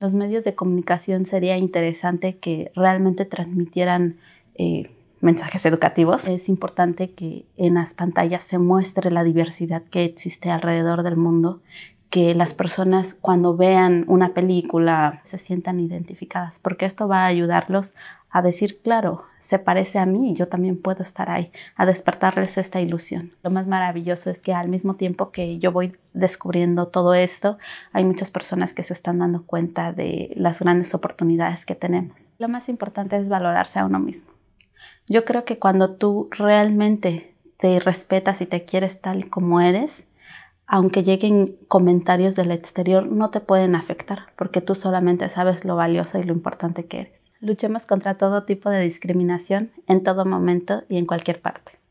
los medios de comunicación sería interesante que realmente transmitieran eh, mensajes educativos. Es importante que en las pantallas se muestre la diversidad que existe alrededor del mundo, que las personas cuando vean una película se sientan identificadas, porque esto va a ayudarlos a decir, claro, se parece a mí, y yo también puedo estar ahí, a despertarles esta ilusión. Lo más maravilloso es que al mismo tiempo que yo voy descubriendo todo esto, hay muchas personas que se están dando cuenta de las grandes oportunidades que tenemos. Lo más importante es valorarse a uno mismo. Yo creo que cuando tú realmente te respetas y te quieres tal como eres, aunque lleguen comentarios del exterior, no te pueden afectar, porque tú solamente sabes lo valiosa y lo importante que eres. Luchemos contra todo tipo de discriminación en todo momento y en cualquier parte.